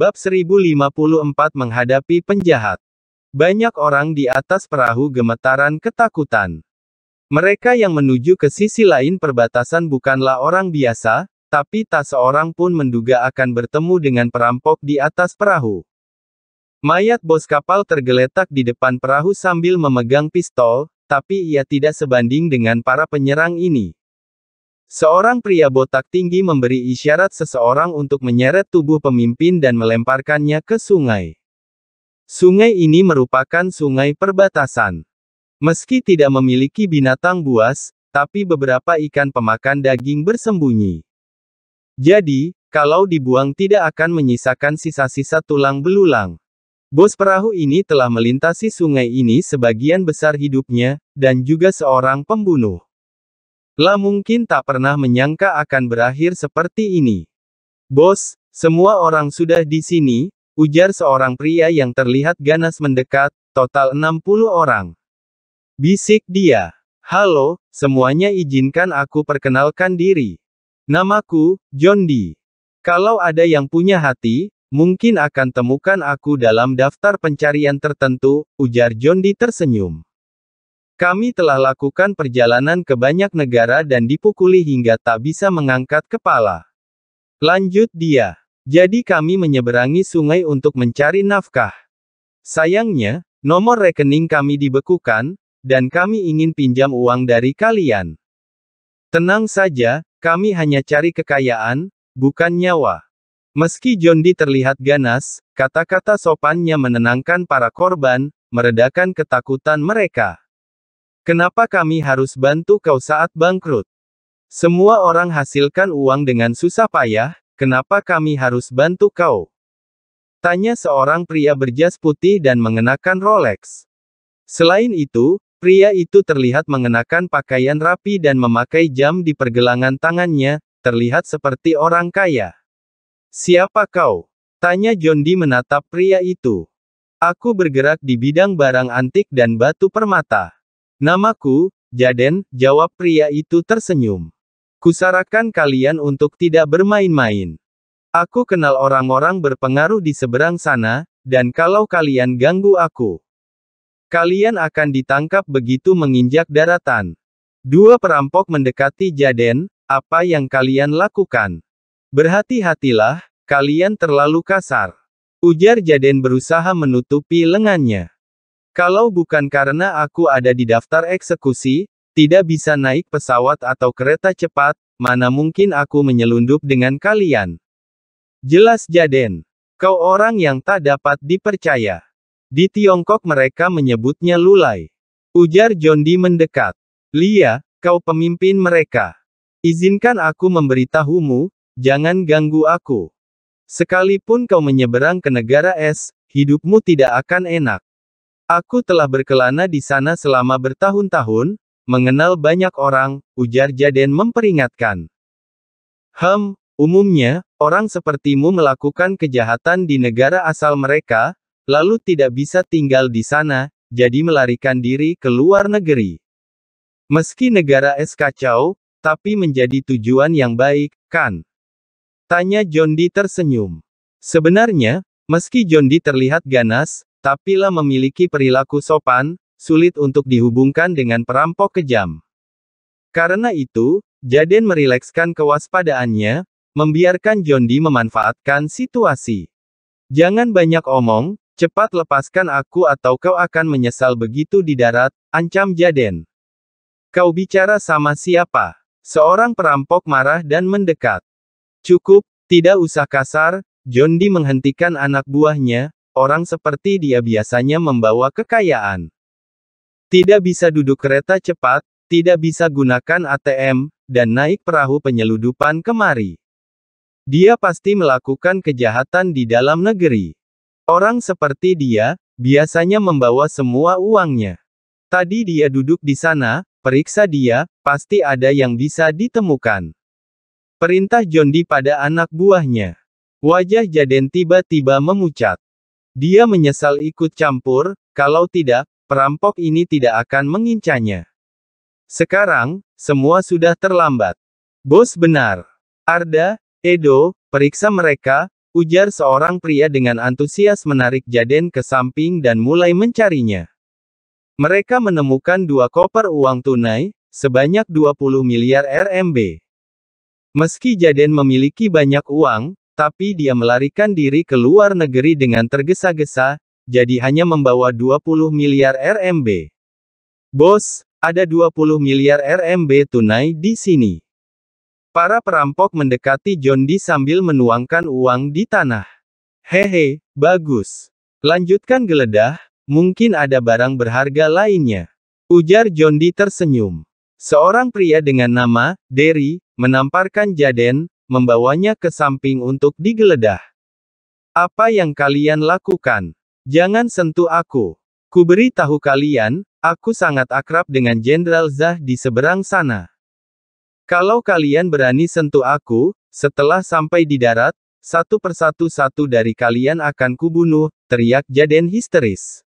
Bab 1054 Menghadapi Penjahat Banyak orang di atas perahu gemetaran ketakutan. Mereka yang menuju ke sisi lain perbatasan bukanlah orang biasa, tapi tak seorang pun menduga akan bertemu dengan perampok di atas perahu. Mayat bos kapal tergeletak di depan perahu sambil memegang pistol, tapi ia tidak sebanding dengan para penyerang ini. Seorang pria botak tinggi memberi isyarat seseorang untuk menyeret tubuh pemimpin dan melemparkannya ke sungai. Sungai ini merupakan sungai perbatasan. Meski tidak memiliki binatang buas, tapi beberapa ikan pemakan daging bersembunyi. Jadi, kalau dibuang tidak akan menyisakan sisa-sisa tulang belulang. Bos perahu ini telah melintasi sungai ini sebagian besar hidupnya, dan juga seorang pembunuh. Lah mungkin tak pernah menyangka akan berakhir seperti ini. Bos, semua orang sudah di sini, ujar seorang pria yang terlihat ganas mendekat, total 60 orang. Bisik dia. Halo, semuanya izinkan aku perkenalkan diri. Namaku, John D. Kalau ada yang punya hati, mungkin akan temukan aku dalam daftar pencarian tertentu, ujar John D tersenyum. Kami telah lakukan perjalanan ke banyak negara dan dipukuli hingga tak bisa mengangkat kepala. Lanjut dia. Jadi kami menyeberangi sungai untuk mencari nafkah. Sayangnya, nomor rekening kami dibekukan, dan kami ingin pinjam uang dari kalian. Tenang saja, kami hanya cari kekayaan, bukan nyawa. Meski Jondi terlihat ganas, kata-kata sopannya menenangkan para korban, meredakan ketakutan mereka. Kenapa kami harus bantu kau saat bangkrut? Semua orang hasilkan uang dengan susah payah, kenapa kami harus bantu kau? Tanya seorang pria berjas putih dan mengenakan Rolex. Selain itu, pria itu terlihat mengenakan pakaian rapi dan memakai jam di pergelangan tangannya, terlihat seperti orang kaya. Siapa kau? Tanya D. menatap pria itu. Aku bergerak di bidang barang antik dan batu permata. Namaku, Jaden, jawab pria itu tersenyum. Kusarakan kalian untuk tidak bermain-main. Aku kenal orang-orang berpengaruh di seberang sana, dan kalau kalian ganggu aku, kalian akan ditangkap begitu menginjak daratan. Dua perampok mendekati Jaden, apa yang kalian lakukan? Berhati-hatilah, kalian terlalu kasar. Ujar Jaden berusaha menutupi lengannya. Kalau bukan karena aku ada di daftar eksekusi, tidak bisa naik pesawat atau kereta cepat, mana mungkin aku menyelundup dengan kalian. Jelas Jaden. Kau orang yang tak dapat dipercaya. Di Tiongkok mereka menyebutnya lulai. Ujar Jondi mendekat. Lia, kau pemimpin mereka. Izinkan aku memberitahumu, jangan ganggu aku. Sekalipun kau menyeberang ke negara es, hidupmu tidak akan enak. Aku telah berkelana di sana selama bertahun-tahun, mengenal banyak orang, ujar Jaden memperingatkan. Hem, umumnya, orang sepertimu melakukan kejahatan di negara asal mereka, lalu tidak bisa tinggal di sana, jadi melarikan diri ke luar negeri. Meski negara es kacau, tapi menjadi tujuan yang baik, kan? Tanya John D tersenyum. Sebenarnya, meski John D terlihat ganas, tapi lah memiliki perilaku sopan, sulit untuk dihubungkan dengan perampok kejam. Karena itu, Jaden merilekskan kewaspadaannya, membiarkan Jondi memanfaatkan situasi. Jangan banyak omong, cepat lepaskan aku atau kau akan menyesal begitu di darat, ancam Jaden. Kau bicara sama siapa? Seorang perampok marah dan mendekat. Cukup, tidak usah kasar, Jondi menghentikan anak buahnya, Orang seperti dia biasanya membawa kekayaan. Tidak bisa duduk kereta cepat, tidak bisa gunakan ATM, dan naik perahu penyeludupan kemari. Dia pasti melakukan kejahatan di dalam negeri. Orang seperti dia, biasanya membawa semua uangnya. Tadi dia duduk di sana, periksa dia, pasti ada yang bisa ditemukan. Perintah Jondi pada anak buahnya. Wajah Jaden tiba-tiba memucat. Dia menyesal ikut campur, kalau tidak, perampok ini tidak akan mengincarnya. Sekarang, semua sudah terlambat. Bos benar. Arda, Edo, periksa mereka, ujar seorang pria dengan antusias menarik Jaden ke samping dan mulai mencarinya. Mereka menemukan dua koper uang tunai, sebanyak 20 miliar RMB. Meski Jaden memiliki banyak uang, tapi dia melarikan diri ke luar negeri dengan tergesa-gesa, jadi hanya membawa 20 miliar RMB. Bos, ada 20 miliar RMB tunai di sini. Para perampok mendekati John Dee sambil menuangkan uang di tanah. Hehe, bagus. Lanjutkan geledah, mungkin ada barang berharga lainnya. Ujar John Dee tersenyum. Seorang pria dengan nama, Derry, menamparkan Jaden, membawanya ke samping untuk digeledah. Apa yang kalian lakukan? Jangan sentuh aku. tahu kalian, aku sangat akrab dengan Jenderal Zah di seberang sana. Kalau kalian berani sentuh aku, setelah sampai di darat, satu persatu satu dari kalian akan kubunuh, teriak Jaden histeris.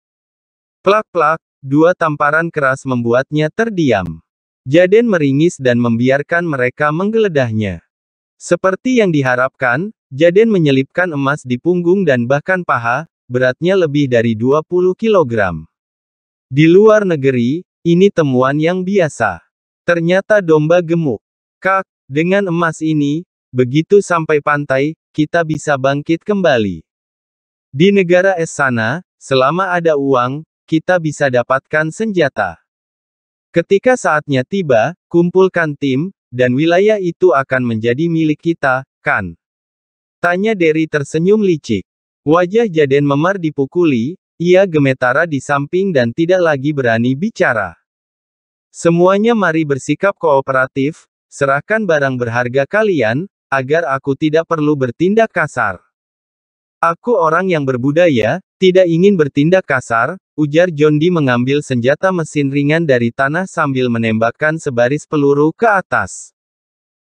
Plak-plak, dua tamparan keras membuatnya terdiam. Jaden meringis dan membiarkan mereka menggeledahnya. Seperti yang diharapkan, Jaden menyelipkan emas di punggung dan bahkan paha, beratnya lebih dari 20 kg. Di luar negeri, ini temuan yang biasa. Ternyata domba gemuk. Kak, dengan emas ini, begitu sampai pantai, kita bisa bangkit kembali. Di negara es sana, selama ada uang, kita bisa dapatkan senjata. Ketika saatnya tiba, kumpulkan tim, dan wilayah itu akan menjadi milik kita, kan? Tanya Derry tersenyum licik. Wajah Jaden memar dipukuli, ia gemetara di samping dan tidak lagi berani bicara. Semuanya mari bersikap kooperatif, serahkan barang berharga kalian, agar aku tidak perlu bertindak kasar. Aku orang yang berbudaya, tidak ingin bertindak kasar, ujar John Dee mengambil senjata mesin ringan dari tanah sambil menembakkan sebaris peluru ke atas.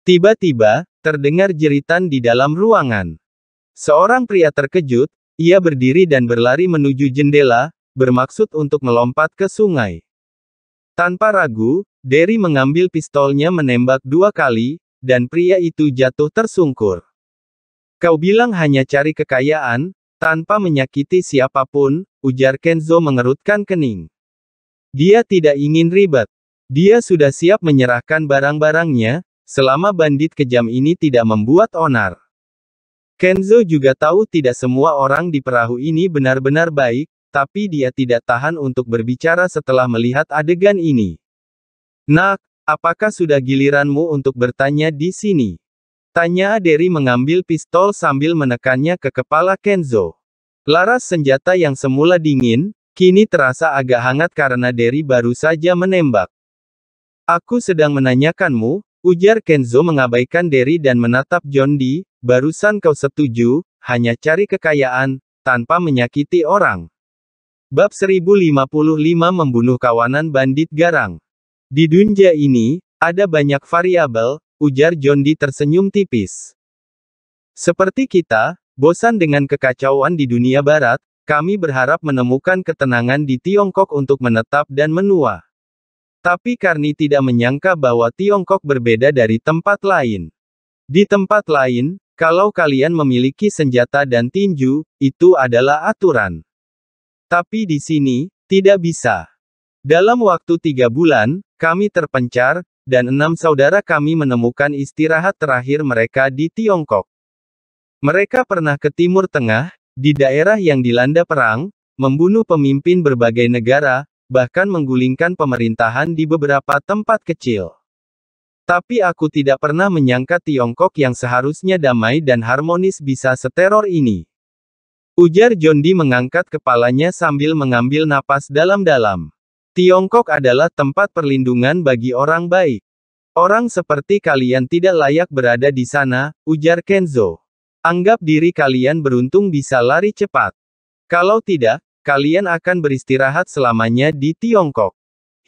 Tiba-tiba, terdengar jeritan di dalam ruangan. Seorang pria terkejut, ia berdiri dan berlari menuju jendela, bermaksud untuk melompat ke sungai. Tanpa ragu, Derry mengambil pistolnya menembak dua kali, dan pria itu jatuh tersungkur. Kau bilang hanya cari kekayaan, tanpa menyakiti siapapun, ujar Kenzo mengerutkan kening. Dia tidak ingin ribet. Dia sudah siap menyerahkan barang-barangnya, selama bandit kejam ini tidak membuat onar. Kenzo juga tahu tidak semua orang di perahu ini benar-benar baik, tapi dia tidak tahan untuk berbicara setelah melihat adegan ini. Nak, apakah sudah giliranmu untuk bertanya di sini? Tanya Derry mengambil pistol sambil menekannya ke kepala Kenzo. Laras senjata yang semula dingin, kini terasa agak hangat karena Derry baru saja menembak. Aku sedang menanyakanmu, ujar Kenzo mengabaikan Derry dan menatap John D, barusan kau setuju, hanya cari kekayaan, tanpa menyakiti orang. Bab 1055 membunuh kawanan bandit garang. Di dunia ini, ada banyak variabel, ujar John Di tersenyum tipis. Seperti kita, bosan dengan kekacauan di dunia barat, kami berharap menemukan ketenangan di Tiongkok untuk menetap dan menua. Tapi Karni tidak menyangka bahwa Tiongkok berbeda dari tempat lain. Di tempat lain, kalau kalian memiliki senjata dan tinju, itu adalah aturan. Tapi di sini, tidak bisa. Dalam waktu tiga bulan, kami terpencar, dan enam saudara kami menemukan istirahat terakhir mereka di Tiongkok. Mereka pernah ke Timur Tengah, di daerah yang dilanda perang, membunuh pemimpin berbagai negara, bahkan menggulingkan pemerintahan di beberapa tempat kecil. Tapi aku tidak pernah menyangka Tiongkok yang seharusnya damai dan harmonis bisa seteror ini. Ujar Jondi mengangkat kepalanya sambil mengambil napas dalam-dalam. Tiongkok adalah tempat perlindungan bagi orang baik. Orang seperti kalian tidak layak berada di sana, ujar Kenzo. Anggap diri kalian beruntung bisa lari cepat. Kalau tidak, kalian akan beristirahat selamanya di Tiongkok.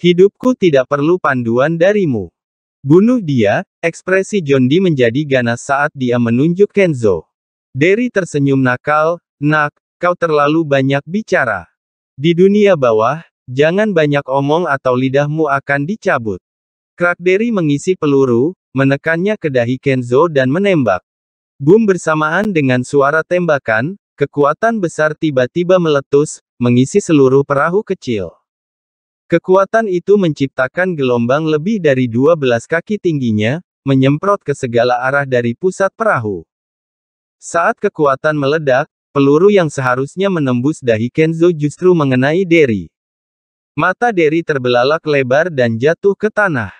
Hidupku tidak perlu panduan darimu. Bunuh dia, ekspresi John Dee menjadi ganas saat dia menunjuk Kenzo. Derry tersenyum nakal, nak, kau terlalu banyak bicara. Di dunia bawah, Jangan banyak omong atau lidahmu akan dicabut. Krakderi mengisi peluru, menekannya ke dahi Kenzo dan menembak. Boom bersamaan dengan suara tembakan, kekuatan besar tiba-tiba meletus, mengisi seluruh perahu kecil. Kekuatan itu menciptakan gelombang lebih dari 12 kaki tingginya, menyemprot ke segala arah dari pusat perahu. Saat kekuatan meledak, peluru yang seharusnya menembus dahi Kenzo justru mengenai Derry. Mata Derry terbelalak lebar dan jatuh ke tanah.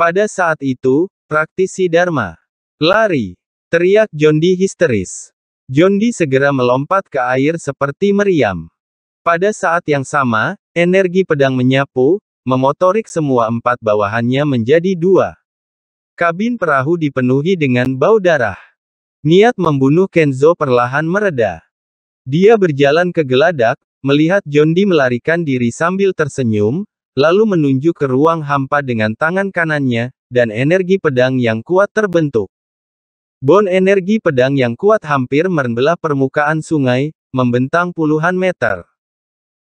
Pada saat itu, praktisi Dharma lari, teriak Jondi histeris. Jondi segera melompat ke air seperti meriam. Pada saat yang sama, energi pedang menyapu, memotorik semua empat bawahannya menjadi dua. Kabin perahu dipenuhi dengan bau darah. Niat membunuh Kenzo perlahan mereda. Dia berjalan ke geladak, Melihat Jondi melarikan diri sambil tersenyum, lalu menunjuk ke ruang hampa dengan tangan kanannya, dan energi pedang yang kuat terbentuk. Bon energi pedang yang kuat hampir merendah permukaan sungai, membentang puluhan meter.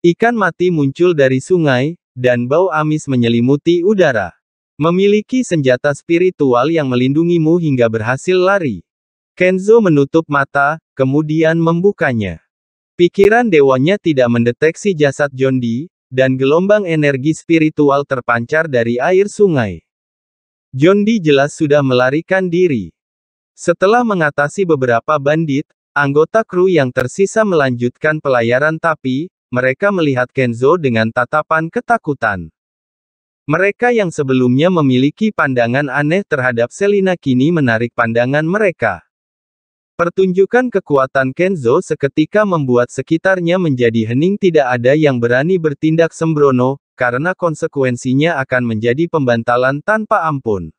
Ikan mati muncul dari sungai, dan bau amis menyelimuti udara. Memiliki senjata spiritual yang melindungimu hingga berhasil lari. Kenzo menutup mata, kemudian membukanya. Pikiran dewanya tidak mendeteksi jasad John Dee dan gelombang energi spiritual terpancar dari air sungai. John Dee jelas sudah melarikan diri. Setelah mengatasi beberapa bandit, anggota kru yang tersisa melanjutkan pelayaran tapi, mereka melihat Kenzo dengan tatapan ketakutan. Mereka yang sebelumnya memiliki pandangan aneh terhadap Selina kini menarik pandangan mereka. Pertunjukan kekuatan Kenzo seketika membuat sekitarnya menjadi hening tidak ada yang berani bertindak sembrono, karena konsekuensinya akan menjadi pembantalan tanpa ampun.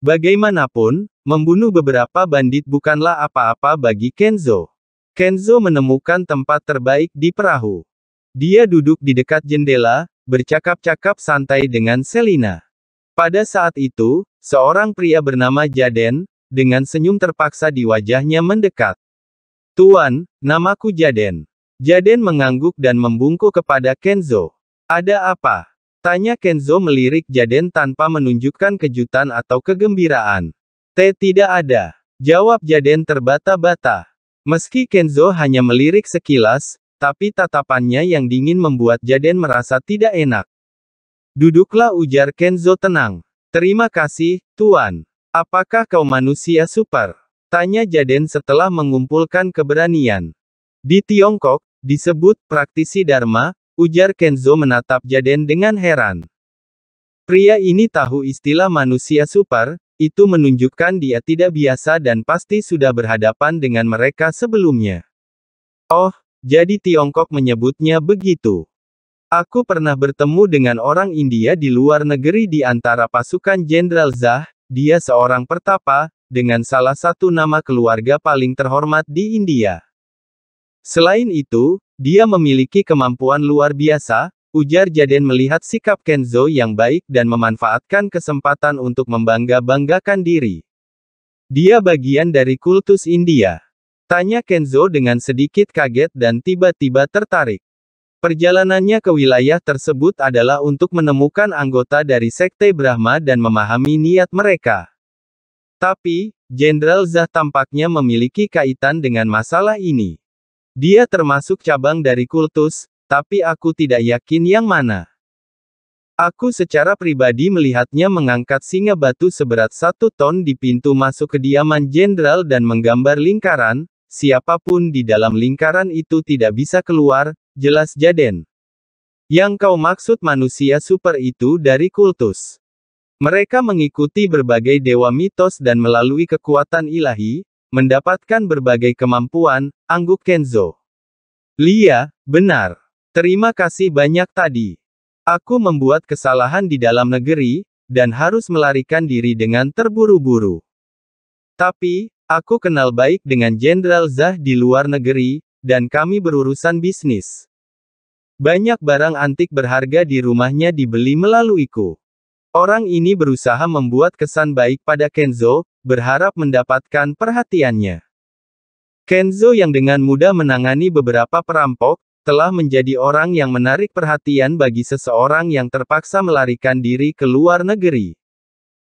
Bagaimanapun, membunuh beberapa bandit bukanlah apa-apa bagi Kenzo. Kenzo menemukan tempat terbaik di perahu. Dia duduk di dekat jendela, bercakap-cakap santai dengan Selina. Pada saat itu, seorang pria bernama Jaden, dengan senyum terpaksa di wajahnya mendekat. Tuan, namaku Jaden. Jaden mengangguk dan membungkuk kepada Kenzo. Ada apa? Tanya Kenzo melirik Jaden tanpa menunjukkan kejutan atau kegembiraan. T tidak ada. Jawab Jaden terbata-bata. Meski Kenzo hanya melirik sekilas, tapi tatapannya yang dingin membuat Jaden merasa tidak enak. Duduklah ujar Kenzo tenang. Terima kasih, Tuan. Apakah kau manusia super? Tanya Jaden setelah mengumpulkan keberanian. Di Tiongkok, disebut praktisi Dharma, ujar Kenzo menatap Jaden dengan heran. Pria ini tahu istilah manusia super, itu menunjukkan dia tidak biasa dan pasti sudah berhadapan dengan mereka sebelumnya. Oh, jadi Tiongkok menyebutnya begitu. Aku pernah bertemu dengan orang India di luar negeri di antara pasukan Jenderal Zah, dia seorang pertapa, dengan salah satu nama keluarga paling terhormat di India. Selain itu, dia memiliki kemampuan luar biasa, ujar Jaden melihat sikap Kenzo yang baik dan memanfaatkan kesempatan untuk membangga-banggakan diri. Dia bagian dari kultus India. Tanya Kenzo dengan sedikit kaget dan tiba-tiba tertarik. Perjalanannya ke wilayah tersebut adalah untuk menemukan anggota dari Sekte Brahma dan memahami niat mereka. Tapi, Jenderal Zah tampaknya memiliki kaitan dengan masalah ini. Dia termasuk cabang dari kultus, tapi aku tidak yakin yang mana. Aku secara pribadi melihatnya mengangkat singa batu seberat satu ton di pintu masuk kediaman jenderal dan menggambar lingkaran, siapapun di dalam lingkaran itu tidak bisa keluar, jelas Jaden. Yang kau maksud manusia super itu dari kultus. Mereka mengikuti berbagai dewa mitos dan melalui kekuatan ilahi, mendapatkan berbagai kemampuan, angguk Kenzo. Lia, benar. Terima kasih banyak tadi. Aku membuat kesalahan di dalam negeri, dan harus melarikan diri dengan terburu-buru. Tapi, Aku kenal baik dengan Jenderal Zah di luar negeri, dan kami berurusan bisnis. Banyak barang antik berharga di rumahnya dibeli melalui ku. Orang ini berusaha membuat kesan baik pada Kenzo, berharap mendapatkan perhatiannya. Kenzo yang dengan mudah menangani beberapa perampok, telah menjadi orang yang menarik perhatian bagi seseorang yang terpaksa melarikan diri ke luar negeri.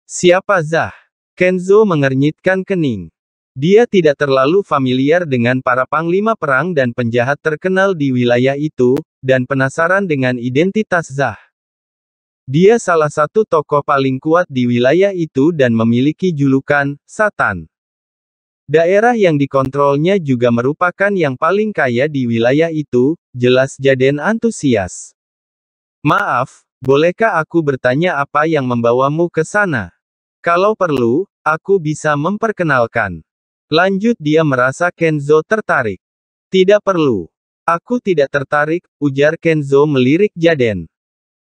Siapa Zah? Kenzo mengernyitkan kening. Dia tidak terlalu familiar dengan para panglima perang dan penjahat terkenal di wilayah itu, dan penasaran dengan identitas Zah. Dia salah satu tokoh paling kuat di wilayah itu dan memiliki julukan, Satan. Daerah yang dikontrolnya juga merupakan yang paling kaya di wilayah itu, jelas Jaden antusias. Maaf, bolehkah aku bertanya apa yang membawamu ke sana? Kalau perlu, aku bisa memperkenalkan. Lanjut dia merasa Kenzo tertarik. Tidak perlu. Aku tidak tertarik, ujar Kenzo melirik Jaden.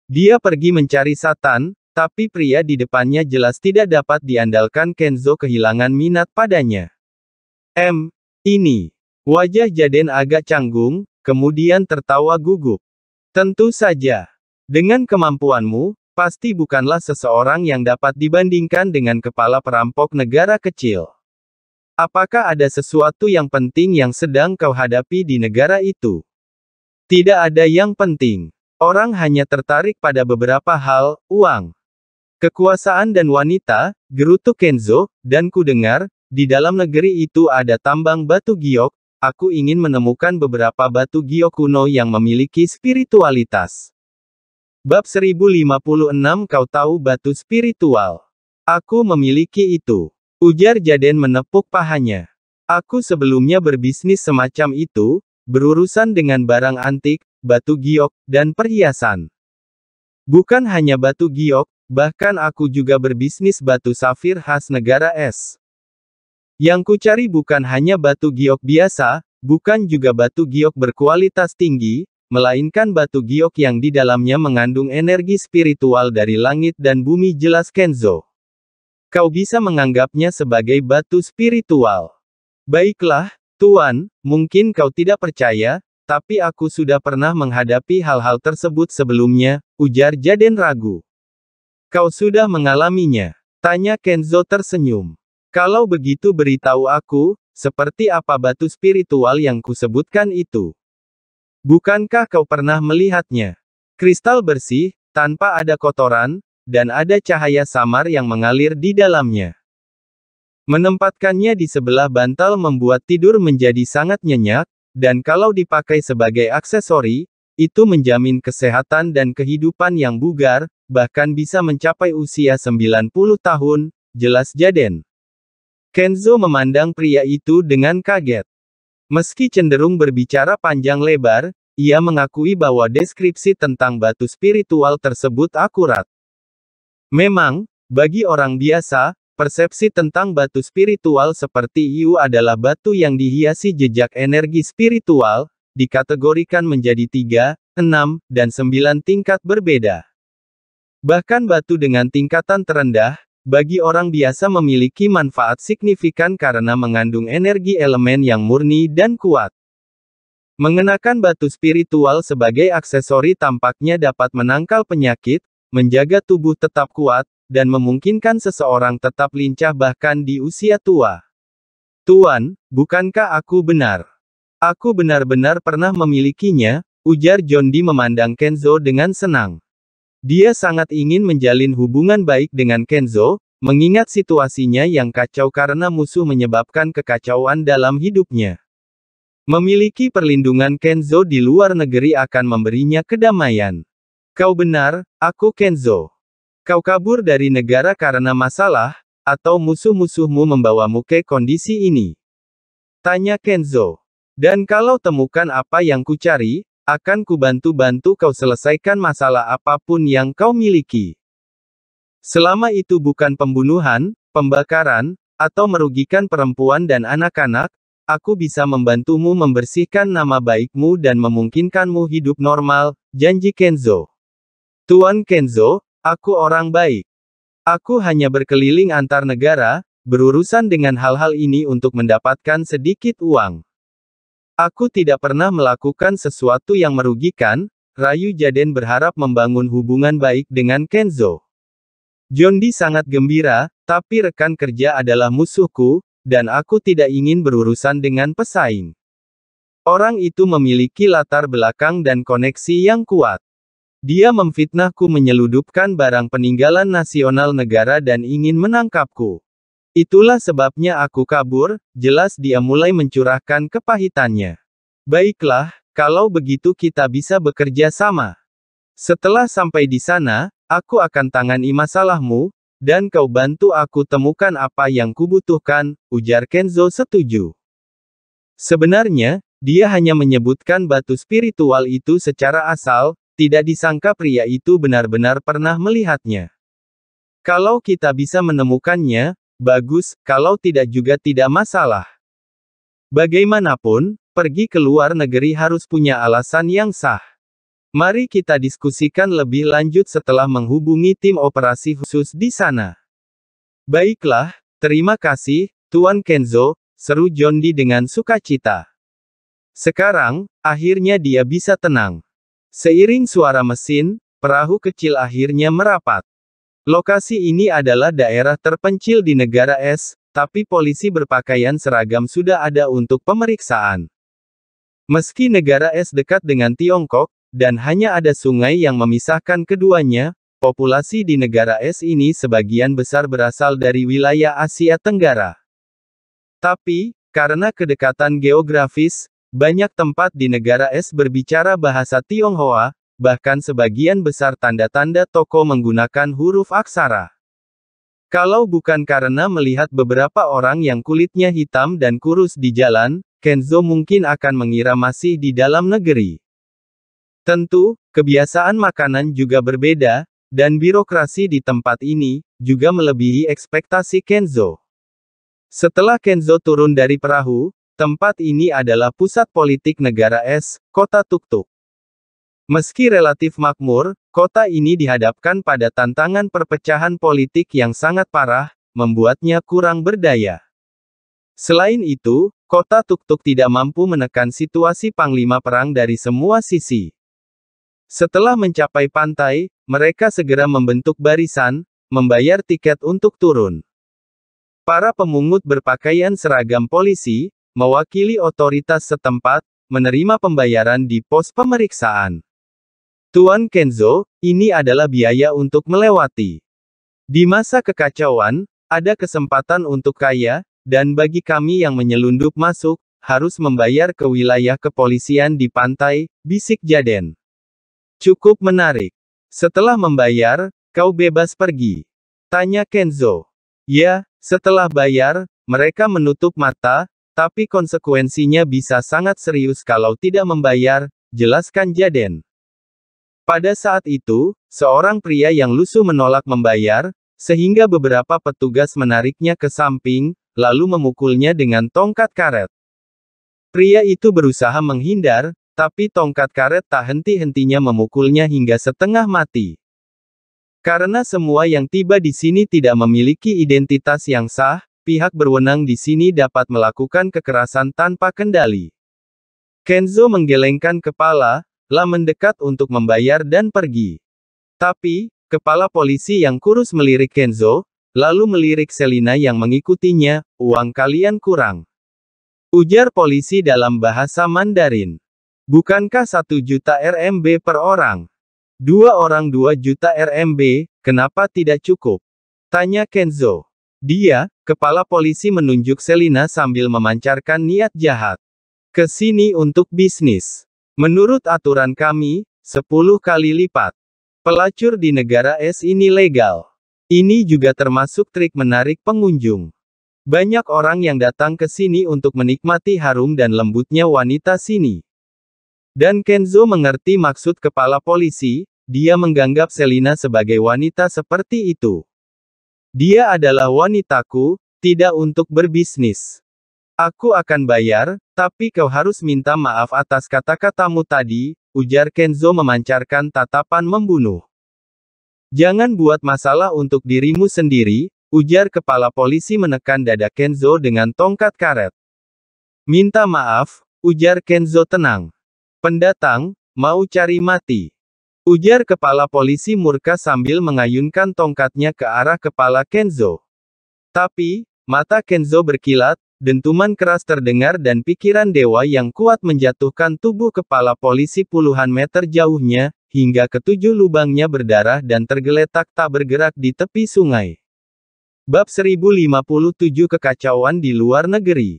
Dia pergi mencari Satan, tapi pria di depannya jelas tidak dapat diandalkan Kenzo kehilangan minat padanya. M. Ini. Wajah Jaden agak canggung, kemudian tertawa gugup. Tentu saja. Dengan kemampuanmu, pasti bukanlah seseorang yang dapat dibandingkan dengan kepala perampok negara kecil. Apakah ada sesuatu yang penting yang sedang kau hadapi di negara itu? Tidak ada yang penting. Orang hanya tertarik pada beberapa hal, uang, kekuasaan dan wanita, gerutu Kenzo, dan ku dengar di dalam negeri itu ada tambang batu giok, aku ingin menemukan beberapa batu giok kuno yang memiliki spiritualitas. Bab 1056 Kau tahu batu spiritual. Aku memiliki itu. Ujar Jaden menepuk pahanya. Aku sebelumnya berbisnis semacam itu, berurusan dengan barang antik, batu giok, dan perhiasan. Bukan hanya batu giok, bahkan aku juga berbisnis batu safir khas negara es. Yang kucari bukan hanya batu giok biasa, bukan juga batu giok berkualitas tinggi, melainkan batu giok yang di dalamnya mengandung energi spiritual dari langit dan bumi jelas Kenzo. Kau bisa menganggapnya sebagai batu spiritual. Baiklah, Tuan, mungkin kau tidak percaya, tapi aku sudah pernah menghadapi hal-hal tersebut sebelumnya, ujar Jaden ragu. Kau sudah mengalaminya, tanya Kenzo tersenyum. Kalau begitu beritahu aku, seperti apa batu spiritual yang kusebutkan itu? Bukankah kau pernah melihatnya? Kristal bersih, tanpa ada kotoran, dan ada cahaya samar yang mengalir di dalamnya. Menempatkannya di sebelah bantal membuat tidur menjadi sangat nyenyak, dan kalau dipakai sebagai aksesori, itu menjamin kesehatan dan kehidupan yang bugar, bahkan bisa mencapai usia 90 tahun, jelas Jaden. Kenzo memandang pria itu dengan kaget. Meski cenderung berbicara panjang lebar, ia mengakui bahwa deskripsi tentang batu spiritual tersebut akurat. Memang, bagi orang biasa, persepsi tentang batu spiritual seperti Yu adalah batu yang dihiasi jejak energi spiritual, dikategorikan menjadi tiga, enam, dan sembilan tingkat berbeda. Bahkan batu dengan tingkatan terendah, bagi orang biasa memiliki manfaat signifikan karena mengandung energi elemen yang murni dan kuat. Mengenakan batu spiritual sebagai aksesori tampaknya dapat menangkal penyakit, menjaga tubuh tetap kuat, dan memungkinkan seseorang tetap lincah bahkan di usia tua. Tuan, bukankah aku benar? Aku benar-benar pernah memilikinya, ujar John Dee memandang Kenzo dengan senang. Dia sangat ingin menjalin hubungan baik dengan Kenzo, mengingat situasinya yang kacau karena musuh menyebabkan kekacauan dalam hidupnya. Memiliki perlindungan Kenzo di luar negeri akan memberinya kedamaian. Kau benar, aku Kenzo. Kau kabur dari negara karena masalah, atau musuh-musuhmu membawamu ke kondisi ini? Tanya Kenzo. Dan kalau temukan apa yang kucari, akan kubantu-bantu kau selesaikan masalah apapun yang kau miliki. Selama itu bukan pembunuhan, pembakaran, atau merugikan perempuan dan anak-anak, aku bisa membantumu membersihkan nama baikmu dan memungkinkanmu hidup normal, janji Kenzo. Tuan Kenzo, aku orang baik. Aku hanya berkeliling antar negara, berurusan dengan hal-hal ini untuk mendapatkan sedikit uang. Aku tidak pernah melakukan sesuatu yang merugikan, Rayu Jaden berharap membangun hubungan baik dengan Kenzo. Jondi sangat gembira, tapi rekan kerja adalah musuhku, dan aku tidak ingin berurusan dengan pesaing. Orang itu memiliki latar belakang dan koneksi yang kuat. Dia memfitnahku menyeludupkan barang peninggalan nasional negara dan ingin menangkapku. Itulah sebabnya aku kabur, jelas dia mulai mencurahkan kepahitannya. Baiklah, kalau begitu kita bisa bekerja sama. Setelah sampai di sana, aku akan tangani masalahmu, dan kau bantu aku temukan apa yang kubutuhkan, ujar Kenzo setuju. Sebenarnya, dia hanya menyebutkan batu spiritual itu secara asal, tidak disangka pria itu benar-benar pernah melihatnya. Kalau kita bisa menemukannya, bagus, kalau tidak juga tidak masalah. Bagaimanapun, pergi ke luar negeri harus punya alasan yang sah. Mari kita diskusikan lebih lanjut setelah menghubungi tim operasi khusus di sana. Baiklah, terima kasih, Tuan Kenzo, seru John Jondi dengan sukacita. Sekarang, akhirnya dia bisa tenang. Seiring suara mesin, perahu kecil akhirnya merapat. Lokasi ini adalah daerah terpencil di negara S, tapi polisi berpakaian seragam sudah ada untuk pemeriksaan. Meski negara S dekat dengan Tiongkok, dan hanya ada sungai yang memisahkan keduanya, populasi di negara S ini sebagian besar berasal dari wilayah Asia Tenggara. Tapi, karena kedekatan geografis, banyak tempat di negara es berbicara bahasa Tionghoa, bahkan sebagian besar tanda-tanda toko menggunakan huruf aksara. Kalau bukan karena melihat beberapa orang yang kulitnya hitam dan kurus di jalan, Kenzo mungkin akan mengira masih di dalam negeri. Tentu, kebiasaan makanan juga berbeda, dan birokrasi di tempat ini juga melebihi ekspektasi Kenzo. Setelah Kenzo turun dari perahu, Tempat ini adalah pusat politik negara es, kota Tuktuk. Meski relatif makmur, kota ini dihadapkan pada tantangan perpecahan politik yang sangat parah, membuatnya kurang berdaya. Selain itu, kota Tuktuk tidak mampu menekan situasi panglima perang dari semua sisi. Setelah mencapai pantai, mereka segera membentuk barisan, membayar tiket untuk turun. Para pemungut berpakaian seragam polisi, mewakili otoritas setempat, menerima pembayaran di pos pemeriksaan. Tuan Kenzo, ini adalah biaya untuk melewati. Di masa kekacauan, ada kesempatan untuk kaya, dan bagi kami yang menyelundup masuk, harus membayar ke wilayah kepolisian di pantai, bisik Jaden. Cukup menarik. Setelah membayar, kau bebas pergi. Tanya Kenzo. Ya, setelah bayar, mereka menutup mata, tapi konsekuensinya bisa sangat serius kalau tidak membayar, jelaskan Jaden. Pada saat itu, seorang pria yang lusuh menolak membayar, sehingga beberapa petugas menariknya ke samping, lalu memukulnya dengan tongkat karet. Pria itu berusaha menghindar, tapi tongkat karet tak henti-hentinya memukulnya hingga setengah mati. Karena semua yang tiba di sini tidak memiliki identitas yang sah, pihak berwenang di sini dapat melakukan kekerasan tanpa kendali. Kenzo menggelengkan kepala, lah mendekat untuk membayar dan pergi. Tapi, kepala polisi yang kurus melirik Kenzo, lalu melirik Selina yang mengikutinya, uang kalian kurang. Ujar polisi dalam bahasa Mandarin. Bukankah satu juta RMB per orang? Dua orang dua juta RMB, kenapa tidak cukup? Tanya Kenzo. Dia, kepala polisi menunjuk Selina sambil memancarkan niat jahat. Kesini untuk bisnis. Menurut aturan kami, 10 kali lipat. Pelacur di negara es ini legal. Ini juga termasuk trik menarik pengunjung. Banyak orang yang datang ke sini untuk menikmati harum dan lembutnya wanita sini. Dan Kenzo mengerti maksud kepala polisi, dia menganggap Selina sebagai wanita seperti itu. Dia adalah wanitaku, tidak untuk berbisnis. Aku akan bayar, tapi kau harus minta maaf atas kata-katamu tadi, ujar Kenzo memancarkan tatapan membunuh. Jangan buat masalah untuk dirimu sendiri, ujar kepala polisi menekan dada Kenzo dengan tongkat karet. Minta maaf, ujar Kenzo tenang. Pendatang, mau cari mati. Ujar kepala polisi murka sambil mengayunkan tongkatnya ke arah kepala Kenzo. Tapi, mata Kenzo berkilat, dentuman keras terdengar dan pikiran dewa yang kuat menjatuhkan tubuh kepala polisi puluhan meter jauhnya, hingga ketujuh lubangnya berdarah dan tergeletak tak bergerak di tepi sungai. Bab 1057 Kekacauan di Luar Negeri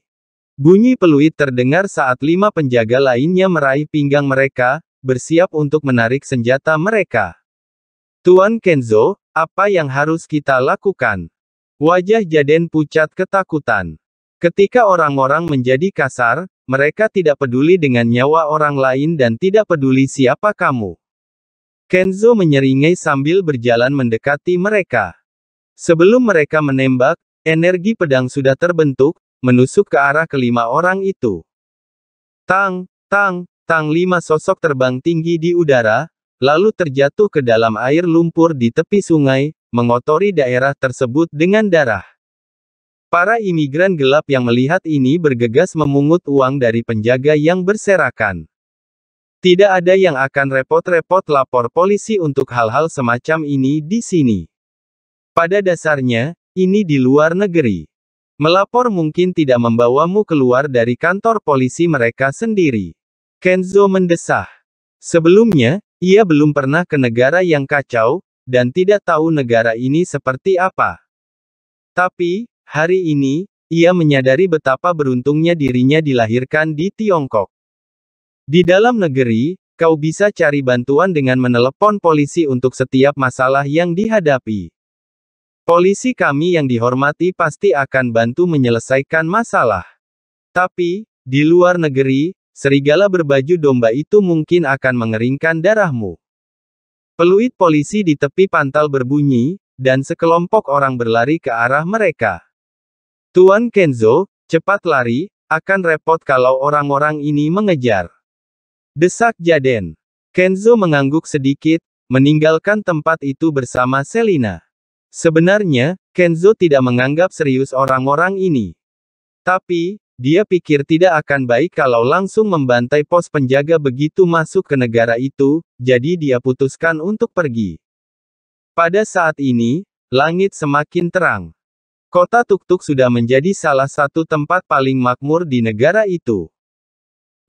Bunyi peluit terdengar saat lima penjaga lainnya meraih pinggang mereka, bersiap untuk menarik senjata mereka. Tuan Kenzo, apa yang harus kita lakukan? Wajah Jaden pucat ketakutan. Ketika orang-orang menjadi kasar, mereka tidak peduli dengan nyawa orang lain dan tidak peduli siapa kamu. Kenzo menyeringai sambil berjalan mendekati mereka. Sebelum mereka menembak, energi pedang sudah terbentuk, menusuk ke arah kelima orang itu. Tang, tang, Tang lima sosok terbang tinggi di udara, lalu terjatuh ke dalam air lumpur di tepi sungai, mengotori daerah tersebut dengan darah. Para imigran gelap yang melihat ini bergegas memungut uang dari penjaga yang berserakan. Tidak ada yang akan repot-repot lapor polisi untuk hal-hal semacam ini di sini. Pada dasarnya, ini di luar negeri. Melapor mungkin tidak membawamu keluar dari kantor polisi mereka sendiri. Kenzo mendesah. Sebelumnya, ia belum pernah ke negara yang kacau, dan tidak tahu negara ini seperti apa. Tapi, hari ini, ia menyadari betapa beruntungnya dirinya dilahirkan di Tiongkok. Di dalam negeri, kau bisa cari bantuan dengan menelepon polisi untuk setiap masalah yang dihadapi. Polisi kami yang dihormati pasti akan bantu menyelesaikan masalah. Tapi, di luar negeri, serigala berbaju domba itu mungkin akan mengeringkan darahmu. Peluit polisi di tepi pantal berbunyi, dan sekelompok orang berlari ke arah mereka. Tuan Kenzo, cepat lari, akan repot kalau orang-orang ini mengejar. Desak Jaden. Kenzo mengangguk sedikit, meninggalkan tempat itu bersama Selina. Sebenarnya, Kenzo tidak menganggap serius orang-orang ini. Tapi, dia pikir tidak akan baik kalau langsung membantai pos penjaga begitu masuk ke negara itu, jadi dia putuskan untuk pergi. Pada saat ini, langit semakin terang. Kota Tuktuk sudah menjadi salah satu tempat paling makmur di negara itu.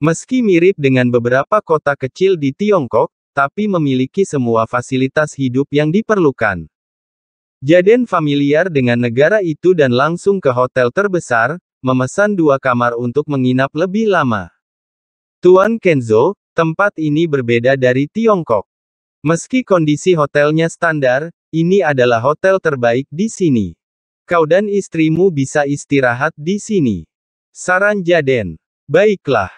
Meski mirip dengan beberapa kota kecil di Tiongkok, tapi memiliki semua fasilitas hidup yang diperlukan. Jaden familiar dengan negara itu dan langsung ke hotel terbesar, memesan dua kamar untuk menginap lebih lama. Tuan Kenzo, tempat ini berbeda dari Tiongkok. Meski kondisi hotelnya standar, ini adalah hotel terbaik di sini. Kau dan istrimu bisa istirahat di sini. Saran Jaden. Baiklah.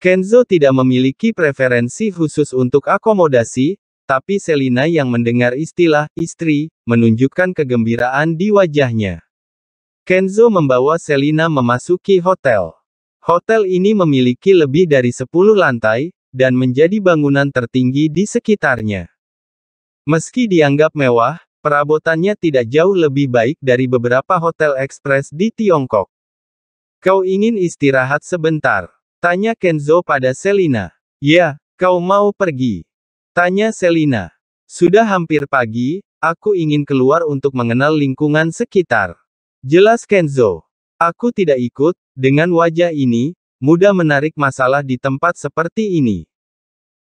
Kenzo tidak memiliki preferensi khusus untuk akomodasi, tapi Selina yang mendengar istilah istri menunjukkan kegembiraan di wajahnya. Kenzo membawa Selina memasuki hotel. Hotel ini memiliki lebih dari 10 lantai, dan menjadi bangunan tertinggi di sekitarnya. Meski dianggap mewah, perabotannya tidak jauh lebih baik dari beberapa hotel ekspres di Tiongkok. Kau ingin istirahat sebentar? Tanya Kenzo pada Selina. Ya, kau mau pergi? Tanya Selina. Sudah hampir pagi, aku ingin keluar untuk mengenal lingkungan sekitar. Jelas Kenzo. Aku tidak ikut, dengan wajah ini, mudah menarik masalah di tempat seperti ini.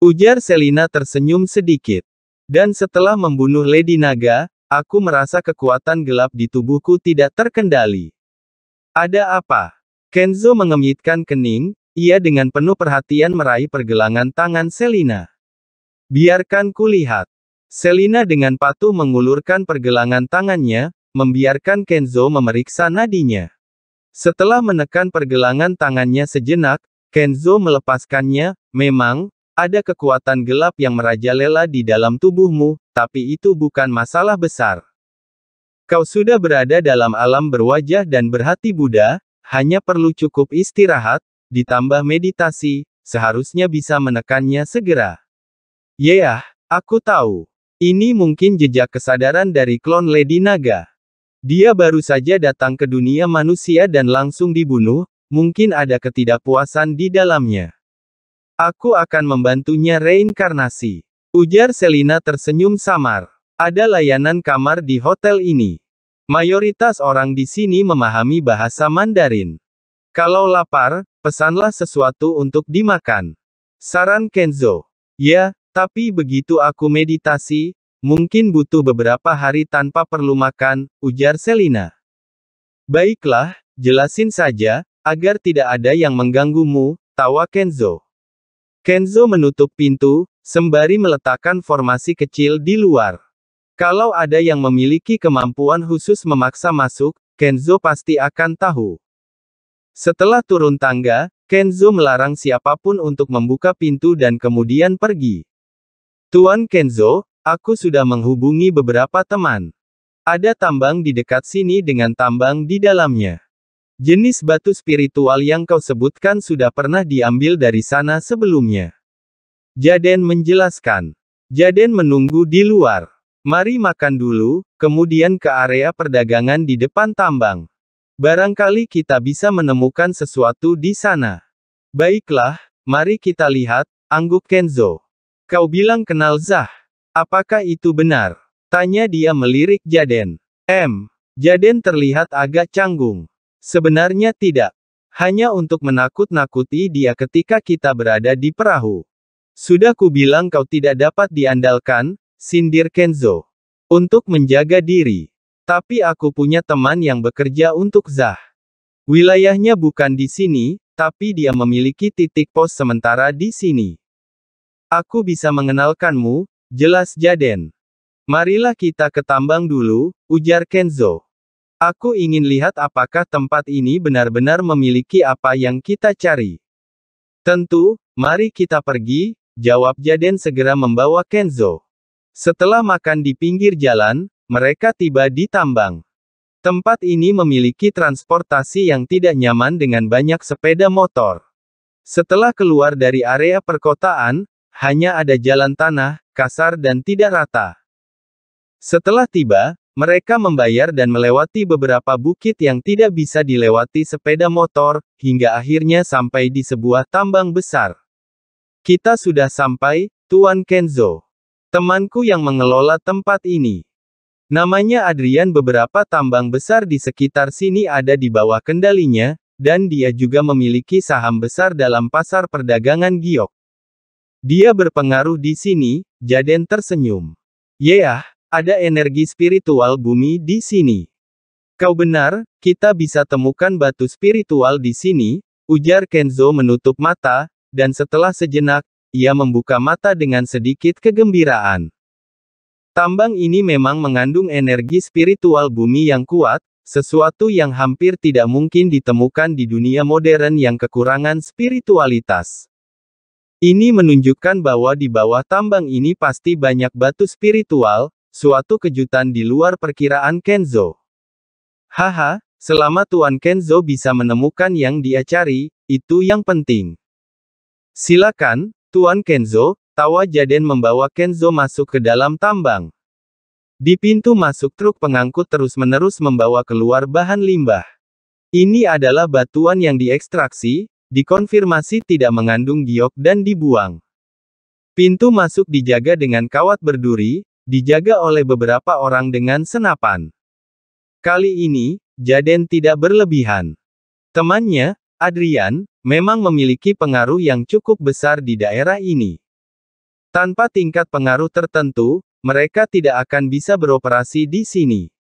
Ujar Selina tersenyum sedikit. Dan setelah membunuh Lady Naga, aku merasa kekuatan gelap di tubuhku tidak terkendali. Ada apa? Kenzo mengemitkan kening, ia dengan penuh perhatian meraih pergelangan tangan Selina. Biarkan ku lihat. Selina dengan patuh mengulurkan pergelangan tangannya, membiarkan Kenzo memeriksa nadinya. Setelah menekan pergelangan tangannya sejenak, Kenzo melepaskannya, memang, ada kekuatan gelap yang merajalela di dalam tubuhmu, tapi itu bukan masalah besar. Kau sudah berada dalam alam berwajah dan berhati Buddha, hanya perlu cukup istirahat, ditambah meditasi, seharusnya bisa menekannya segera. Yeah, aku tahu. Ini mungkin jejak kesadaran dari klon Lady Naga. Dia baru saja datang ke dunia manusia dan langsung dibunuh, mungkin ada ketidakpuasan di dalamnya. Aku akan membantunya reinkarnasi. Ujar Selina tersenyum samar. Ada layanan kamar di hotel ini. Mayoritas orang di sini memahami bahasa Mandarin. Kalau lapar, pesanlah sesuatu untuk dimakan. Saran Kenzo. Ya, tapi begitu aku meditasi, Mungkin butuh beberapa hari tanpa perlu makan, ujar Selina. Baiklah, jelasin saja, agar tidak ada yang mengganggumu, tawa Kenzo. Kenzo menutup pintu, sembari meletakkan formasi kecil di luar. Kalau ada yang memiliki kemampuan khusus memaksa masuk, Kenzo pasti akan tahu. Setelah turun tangga, Kenzo melarang siapapun untuk membuka pintu dan kemudian pergi. Tuan Kenzo, Aku sudah menghubungi beberapa teman. Ada tambang di dekat sini dengan tambang di dalamnya. Jenis batu spiritual yang kau sebutkan sudah pernah diambil dari sana sebelumnya. Jaden menjelaskan. Jaden menunggu di luar. Mari makan dulu, kemudian ke area perdagangan di depan tambang. Barangkali kita bisa menemukan sesuatu di sana. Baiklah, mari kita lihat, angguk Kenzo. Kau bilang kenal Zah. Apakah itu benar? Tanya dia melirik Jaden. M. Jaden terlihat agak canggung. Sebenarnya tidak. Hanya untuk menakut-nakuti dia ketika kita berada di perahu. Sudah kubilang kau tidak dapat diandalkan, sindir Kenzo. Untuk menjaga diri. Tapi aku punya teman yang bekerja untuk Zah. Wilayahnya bukan di sini, tapi dia memiliki titik pos sementara di sini. Aku bisa mengenalkanmu, Jelas Jaden. Marilah kita ke tambang dulu, ujar Kenzo. Aku ingin lihat apakah tempat ini benar-benar memiliki apa yang kita cari. Tentu, mari kita pergi, jawab Jaden segera membawa Kenzo. Setelah makan di pinggir jalan, mereka tiba di tambang. Tempat ini memiliki transportasi yang tidak nyaman dengan banyak sepeda motor. Setelah keluar dari area perkotaan, hanya ada jalan tanah, kasar dan tidak rata. Setelah tiba, mereka membayar dan melewati beberapa bukit yang tidak bisa dilewati sepeda motor, hingga akhirnya sampai di sebuah tambang besar. Kita sudah sampai, Tuan Kenzo. Temanku yang mengelola tempat ini. Namanya Adrian beberapa tambang besar di sekitar sini ada di bawah kendalinya, dan dia juga memiliki saham besar dalam pasar perdagangan giok. Dia berpengaruh di sini, Jaden tersenyum. Yeah, ada energi spiritual bumi di sini. Kau benar, kita bisa temukan batu spiritual di sini, ujar Kenzo menutup mata, dan setelah sejenak, ia membuka mata dengan sedikit kegembiraan. Tambang ini memang mengandung energi spiritual bumi yang kuat, sesuatu yang hampir tidak mungkin ditemukan di dunia modern yang kekurangan spiritualitas. Ini menunjukkan bahwa di bawah tambang ini pasti banyak batu spiritual, suatu kejutan di luar perkiraan Kenzo. Haha, selama Tuan Kenzo bisa menemukan yang dia cari, itu yang penting. Silakan, Tuan Kenzo, tawa Jaden membawa Kenzo masuk ke dalam tambang. Di pintu masuk truk pengangkut terus-menerus membawa keluar bahan limbah. Ini adalah batuan yang diekstraksi, Dikonfirmasi tidak mengandung giok dan dibuang. Pintu masuk dijaga dengan kawat berduri, dijaga oleh beberapa orang dengan senapan. Kali ini, Jaden tidak berlebihan. Temannya, Adrian, memang memiliki pengaruh yang cukup besar di daerah ini. Tanpa tingkat pengaruh tertentu, mereka tidak akan bisa beroperasi di sini.